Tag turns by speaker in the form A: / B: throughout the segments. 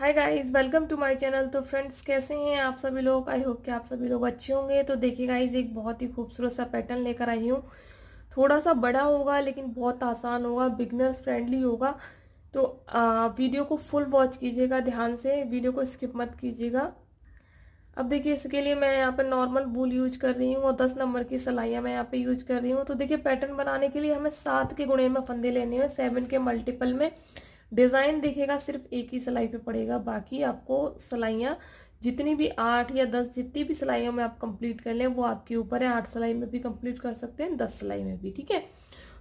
A: hi guys welcome to my channel तो friends कैसे हैं आप सभी लोग आई होप कि आप सभी लोग अच्छे होंगे तो देखिए गाइस एक बहुत ही खूबसूरत सा पैटर्न लेकर आई हूँ थोड़ा सा बड़ा होगा लेकिन बहुत आसान होगा बिगनर्स फ्रेंडली होगा तो आ, वीडियो को फुल वॉच कीजिएगा ध्यान से वीडियो को स्किप मत कीजिएगा अब देखिए इसके लिए मैं यहाँ पर नॉर्मल बूल यूज कर रही हूँ और दस नंबर की सलाइयाँ मैं यहाँ पर यूज कर रही हूँ तो देखिए पैटर्न बनाने के लिए हमें सात के गुणे में फंदे लेने हैं सेवन के मल्टीपल में डिज़ाइन देखेगा सिर्फ एक ही सिलाई पे पड़ेगा बाकी आपको सिलाइयाँ जितनी भी आठ या दस जितनी भी सिलाइयों में आप कंप्लीट कर लें वो आपके ऊपर है आठ सिलाई में भी कंप्लीट कर सकते हैं दस सिलाई में भी ठीक है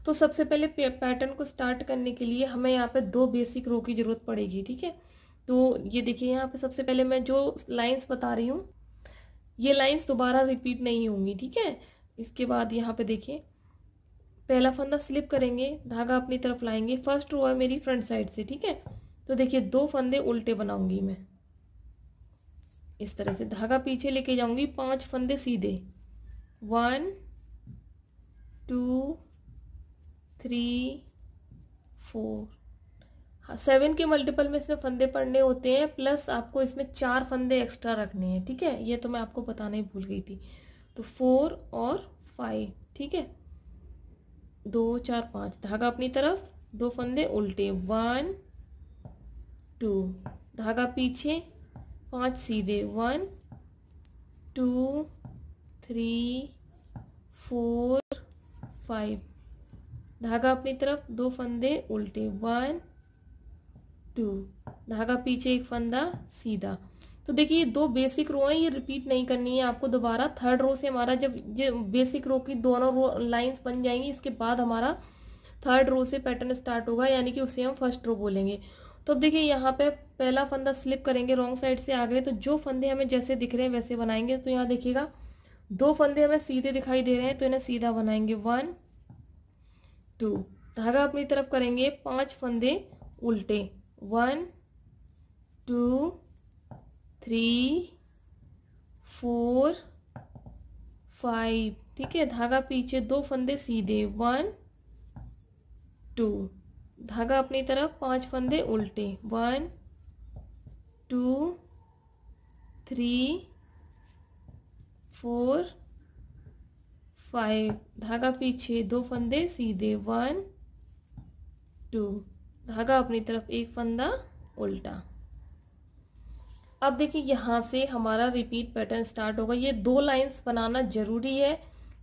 A: तो सबसे पहले पैटर्न को स्टार्ट करने के लिए हमें यहाँ पे दो बेसिक रो की ज़रूरत पड़ेगी ठीक है तो ये देखिए यहाँ पे सबसे पहले मैं जो लाइंस बता रही हूँ ये लाइन्स दोबारा रिपीट नहीं होंगी ठीक है इसके बाद यहाँ पर देखिए पहला फंदा स्लिप करेंगे धागा अपनी तरफ लाएंगे फर्स्ट रो है मेरी फ्रंट साइड से ठीक है तो देखिए दो फंदे उल्टे बनाऊंगी मैं इस तरह से धागा पीछे लेके जाऊंगी पांच फंदे सीधे वन टू थ्री फोर हाँ सेवन के मल्टीपल में इसमें फंदे पड़ने होते हैं प्लस आपको इसमें चार फंदे एक्स्ट्रा रखने हैं ठीक है ये तो मैं आपको बताना ही भूल गई थी तो फोर और फाइव ठीक है दो चार पाँच धागा अपनी तरफ दो फंदे उल्टे वन टू धागा पीछे पांच सीधे one two three four five धागा अपनी तरफ दो फंदे उल्टे वन टू धागा पीछे एक फंदा सीधा तो देखिए ये दो बेसिक रो हैं ये रिपीट नहीं करनी है आपको दोबारा थर्ड रो से हमारा जब ये बेसिक रो की दोनों रो लाइन्स बन जाएंगी इसके बाद हमारा थर्ड रो से पैटर्न स्टार्ट होगा यानी कि उसे हम फर्स्ट रो बोलेंगे तो अब देखिए यहाँ पे पहला फंदा स्लिप करेंगे रॉन्ग साइड से आ गए तो जो फंदे हमें जैसे दिख रहे हैं वैसे बनाएंगे तो यहाँ देखिएगा दो फंदे हमें सीधे दिखाई दे रहे हैं तो इन्हें सीधा बनाएंगे वन टू धागा अपनी तरफ करेंगे पांच फंदे उल्टे one two three four five ठीक है धागा पीछे दो फंदे सीधे वन टू धागा अपनी तरफ पांच फंदे उल्टे one two three four five धागा पीछे दो फंदे सीधे वन टू धागा अपनी तरफ एक फंदा उल्टा अब देखिए यहाँ से हमारा रिपीट पैटर्न स्टार्ट होगा ये दो लाइंस बनाना जरूरी है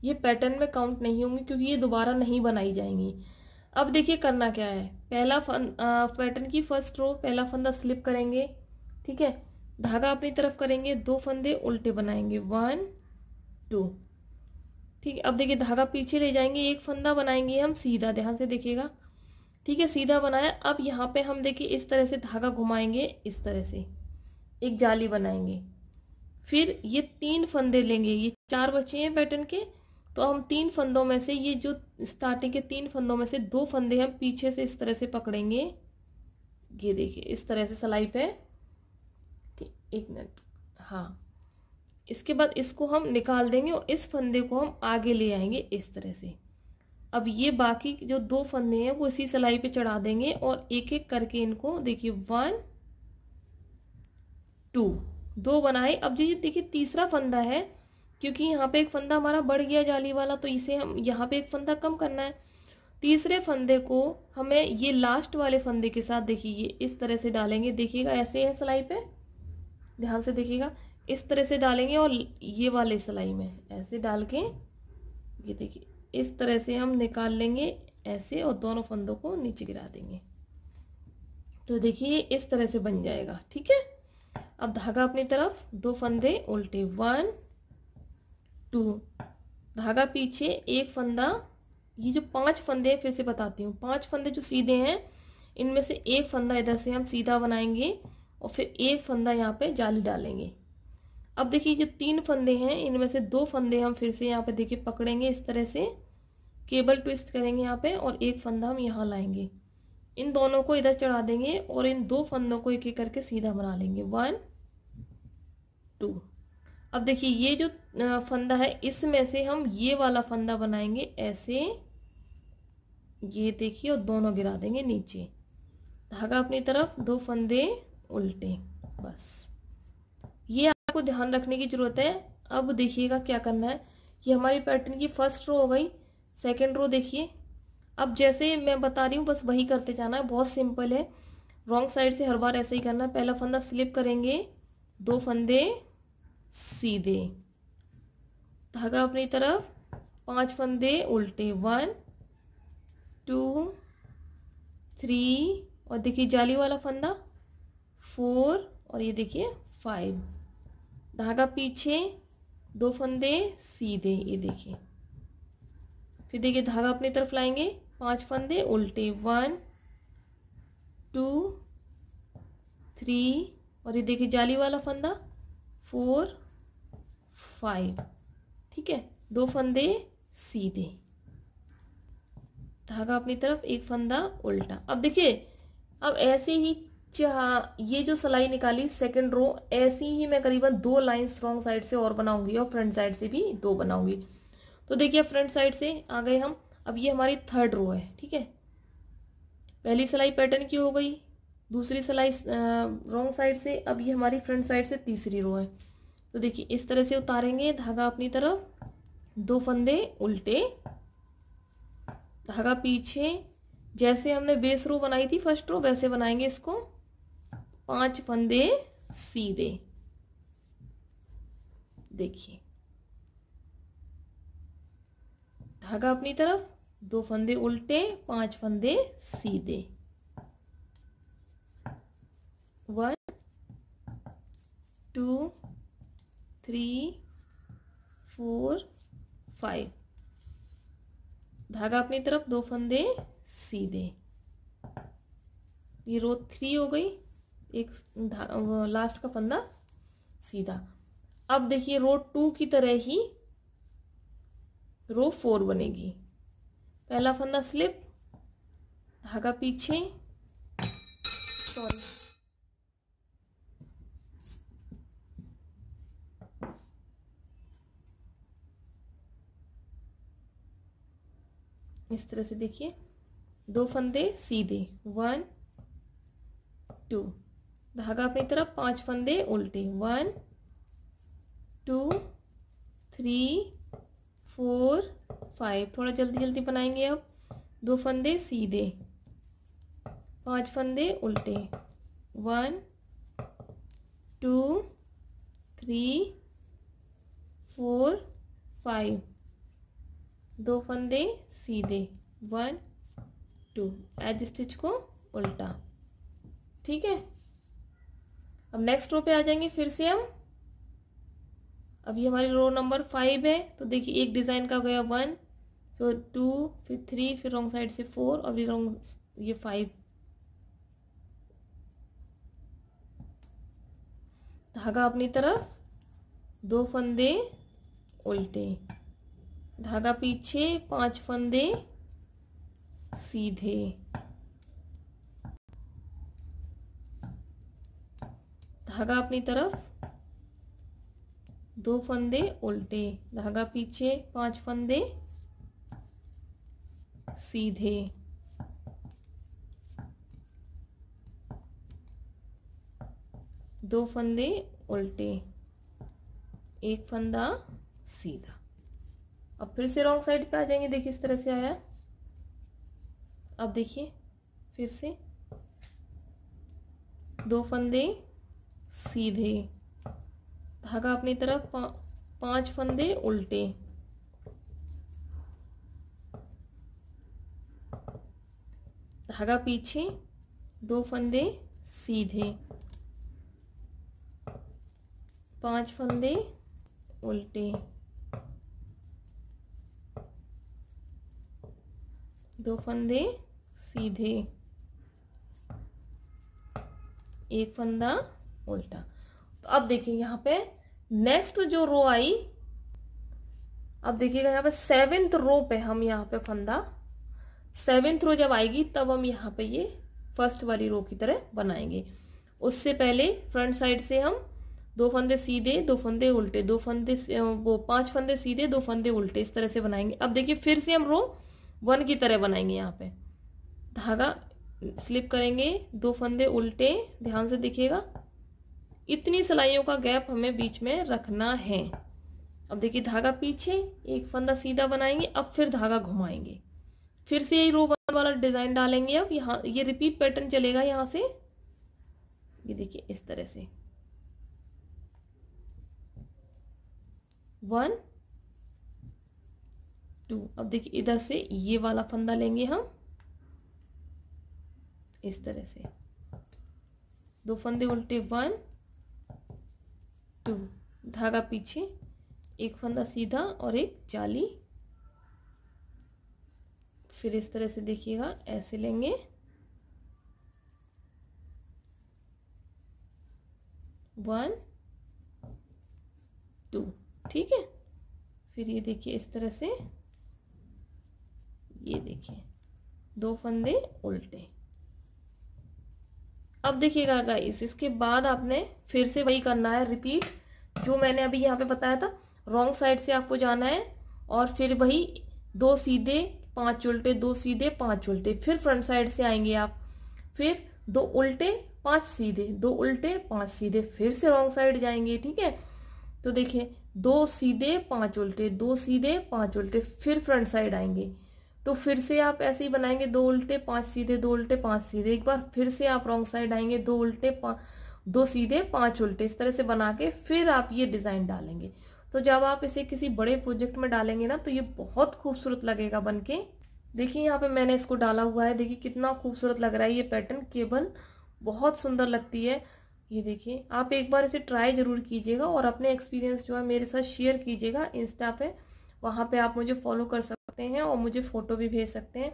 A: ये पैटर्न में काउंट नहीं होंगी क्योंकि ये दोबारा नहीं बनाई जाएंगी अब देखिए करना क्या है पहला फन पैटर्न की फर्स्ट रो पहला फंदा स्लिप करेंगे ठीक है धागा अपनी तरफ करेंगे दो फंदे उल्टे बनाएंगे वन टू ठीक अब देखिए धागा पीछे ले जाएंगे एक फंदा बनाएंगे हम सीधा ध्यान से देखिएगा ठीक है सीधा बनाया अब यहाँ पे हम देखिए इस तरह से धागा घुमाएंगे इस तरह से एक जाली बनाएंगे फिर ये तीन फंदे लेंगे ये चार बचे हैं पैटर्न के तो हम तीन फंदों में से ये जो स्टार्टिंग के तीन फंदों में से दो फंदे हम पीछे से इस तरह से पकड़ेंगे ये देखिए इस तरह से सिलाई पे एक मिनट हाँ इसके बाद इसको हम निकाल देंगे और इस फंदे को हम आगे ले आएंगे इस तरह से अब ये बाकी जो दो फंदे हैं वो इसी सिलाई पे चढ़ा देंगे और एक एक करके इनको देखिए वन टू दो बनाए अब ये देखिए तीसरा फंदा है क्योंकि यहाँ पे एक फंदा हमारा बढ़ गया जाली वाला तो इसे हम यहाँ पे एक फंदा कम करना है तीसरे फंदे को हमें ये लास्ट वाले फंदे के साथ देखिए ये इस तरह से डालेंगे देखिएगा ऐसे है सिलाई पे ध्यान से देखिएगा इस तरह से डालेंगे और ये वाले सिलाई में ऐसे डाल के ये देखिए इस तरह से हम निकाल लेंगे ऐसे और दोनों फंदों को नीचे गिरा देंगे तो देखिए इस तरह से बन जाएगा ठीक है अब धागा अपनी तरफ दो फंदे उल्टे वन टू धागा पीछे एक फंदा ये जो पांच फंदे हैं फिर से बताती हूँ पांच फंदे जो सीधे हैं इनमें से एक फंदा इधर से हम सीधा बनाएंगे और फिर एक फंदा यहाँ पे जाली डालेंगे अब देखिए जो तीन फंदे हैं इनमें से दो फंदे हम फिर से यहाँ पे देखिए पकड़ेंगे इस तरह से केबल ट्विस्ट करेंगे यहाँ पे और एक फंदा हम यहाँ लाएंगे इन दोनों को इधर चढ़ा देंगे और इन दो फंदों को एक एक करके सीधा बना लेंगे वन टू अब देखिए ये जो फंदा है इसमें से हम ये वाला फंदा बनाएंगे ऐसे ये देखिए और दोनों गिरा देंगे नीचे धागा अपनी तरफ दो फंदे उल्टे बस ये आपको ध्यान रखने की जरूरत है अब देखिएगा क्या करना है ये हमारी पैटर्न की फर्स्ट रो हो गई सेकंड रो देखिए अब जैसे मैं बता रही हूँ बस वही करते जाना है बहुत सिंपल है रॉन्ग साइड से हर बार ऐसे ही करना पहला फंदा स्लिप करेंगे दो फंदे सीधे धागा अपनी तरफ पांच फंदे उल्टे वन टू थ्री और देखिए जाली वाला फंदा फोर और ये देखिए फाइव धागा पीछे दो फंदे सीधे ये देखिए फिर देखिए धागा अपनी तरफ लाएंगे पांच फंदे उल्टे वन टू थ्री और ये देखिए जाली वाला फंदा फोर फाइव ठीक है दो फंदे सीधे धागा अपनी तरफ एक फंदा उल्टा अब देखिए अब ऐसे ही चाह ये जो सिलाई निकाली सेकंड रो ऐसी ही मैं करीबन दो लाइन रॉन्ग साइड से और बनाऊंगी और फ्रंट साइड से भी दो बनाऊंगी तो देखिए फ्रंट साइड से आ गए हम अब ये हमारी थर्ड रो है ठीक है पहली सिलाई पैटर्न की हो गई दूसरी सिलाई रॉन्ग साइड से अब ये हमारी फ्रंट साइड से तीसरी रो है तो देखिए इस तरह से उतारेंगे धागा अपनी तरफ दो फंदे उल्टे धागा पीछे जैसे हमने बेस रो बनाई थी फर्स्ट रो वैसे बनाएंगे इसको पांच फंदे सीधे देखिए धागा अपनी तरफ दो फंदे उल्टे पांच फंदे सीधे one two three four five धागा अपनी तरफ दो फंदे सीधे ये रो थ्री हो गई एक लास्ट का फंदा सीधा अब देखिए रो टू की तरह ही रो फोर बनेगी पहला फंदा स्लिप धागा पीछे सॉरी इस तरह से देखिए दो फंदे सीधे वन टू धागा अपनी तरफ पांच फंदे उल्टे one two three four five थोड़ा जल्दी जल्दी बनाएंगे अब दो फंदे सीधे पांच फंदे उल्टे one two three four five दो फंदे सीधे वन टू एज स्टिच को उल्टा ठीक है अब नेक्स्ट रो पे आ जाएंगे फिर से हम अभी हमारी रो नंबर फाइव है तो देखिए एक डिज़ाइन का गया वन तो टू फिर थ्री फिर रॉन्ग साइड से फोर और फिर रॉन्ग ये फाइव धागा अपनी तरफ दो फंदे उल्टे धागा पीछे पांच फंदे सीधे धागा अपनी तरफ दो फंदे उल्टे धागा पीछे पांच फंदे सीधे दो फंदे उल्टे एक फंदा सीधा अब फिर से रॉन्ग साइड पे आ जाएंगे देखिए इस तरह से आया अब देखिए फिर से दो फंदे सीधे धागा अपनी तरफ पा, पांच फंदे उल्टे धागा पीछे दो फंदे सीधे पांच फंदे उल्टे दो फंदे सीधे एक फंदा उल्टा तो अब देखिए यहाँ पे नेक्स्ट जो रो आई अब देखिएगा यहाँ पे सेवेंथ रो पे हम यहाँ पे फंदा सेवेंथ रो जब आएगी तब हम यहाँ पे ये फर्स्ट वाली रो की तरह बनाएंगे उससे पहले फ्रंट साइड से हम दो फंदे सीधे दो फंदे उल्टे दो फंदे वो पांच फंदे सीधे दो फंदे उल्टे इस तरह से बनाएंगे अब देखिए फिर से हम रो वन की तरह बनाएंगे यहाँ पे धागा स्लिप करेंगे दो फंदे उल्टे ध्यान से दिखेगा इतनी सिलाइयों का गैप हमें बीच में रखना है अब देखिए धागा पीछे एक फंदा सीधा बनाएंगे अब फिर धागा घुमाएंगे फिर से यही रो वन वाला डिज़ाइन डालेंगे अब यहाँ ये रिपीट पैटर्न चलेगा यहाँ से ये देखिए इस तरह से वन टू अब देखिए इधर से ये वाला फंदा लेंगे हम इस तरह से दो फंदे उल्टे वन टू धागा पीछे एक फंदा सीधा और एक जाली फिर इस तरह से देखिएगा ऐसे लेंगे वन टू ठीक है फिर ये देखिए इस तरह से ये देखिए दो फंदे उल्टे अब देखिएगा गाइस इसके बाद आपने फिर से वही करना है रिपीट जो मैंने अभी यहाँ पे बताया था रॉन्ग साइड से आपको जाना है और फिर वही दो सीधे पांच उल्टे दो सीधे पांच उल्टे फिर फ्रंट साइड से आएंगे आप फिर दो उल्टे पांच सीधे दो उल्टे पांच सीधे फिर से रॉन्ग साइड जाएंगे ठीक है तो देखिए दो सीधे पांच उल्टे दो सीधे पांच उल्टे फिर फ्रंट साइड आएंगे तो फिर से आप ऐसे ही बनाएंगे दो उल्टे पांच सीधे दो उल्टे पांच सीधे एक बार फिर से आप रॉन्ग साइड आएंगे दो उल्टे दो सीधे पांच उल्टे इस तरह से बना के फिर आप ये डिज़ाइन डालेंगे तो जब आप इसे किसी बड़े प्रोजेक्ट में डालेंगे ना तो ये बहुत खूबसूरत लगेगा बन के देखिए यहाँ पे मैंने इसको डाला हुआ है देखिए कितना खूबसूरत लग रहा है ये पैटर्न केबल बहुत सुंदर लगती है ये देखिए आप एक बार इसे ट्राई ज़रूर कीजिएगा और अपने एक्सपीरियंस जो है मेरे साथ शेयर कीजिएगा इंस्टा पे वहाँ पे आप मुझे फॉलो कर सकते हैं और मुझे फ़ोटो भी भेज सकते हैं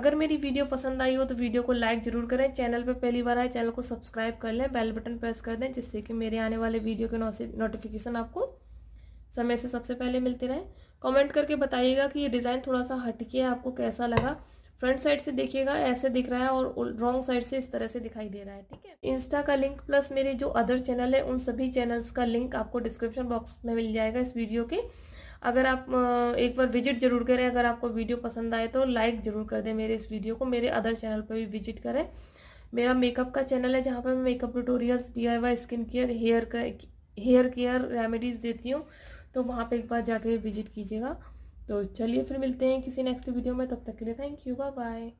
A: अगर मेरी वीडियो पसंद आई हो तो वीडियो को लाइक जरूर करें चैनल पर पहली बार आए चैनल को सब्सक्राइब कर लें बेल बटन प्रेस कर दें जिससे कि मेरे आने वाले वीडियो के नोटिफिकेशन आपको समय से सबसे पहले मिलते रहें कमेंट करके बताइएगा कि ये डिज़ाइन थोड़ा सा हटके आपको कैसा लगा फ्रंट साइड से देखिएगा ऐसे दिख रहा है और रॉन्ग साइड से इस तरह से दिखाई दे रहा है ठीक है इंस्टा का लिंक प्लस मेरे जो अदर चैनल है उन सभी चैनल्स का लिंक आपको डिस्क्रिप्शन बॉक्स में मिल जाएगा इस वीडियो के अगर आप एक बार विजिट जरूर करें अगर आपको वीडियो पसंद आए तो लाइक जरूर कर दें मेरे इस वीडियो को मेरे अदर चैनल पर भी विजिट करें मेरा मेकअप का चैनल है जहाँ पर मैं मेकअप ट्यूटोरियल्स डी स्किन केयर हेयर का हेयर केयर रेमेडीज़ देती हूँ तो वहाँ पर एक बार जाके विजिट कीजिएगा तो चलिए फिर मिलते हैं किसी नेक्स्ट वीडियो में तब तक के लिए थैंक यू बाय बाय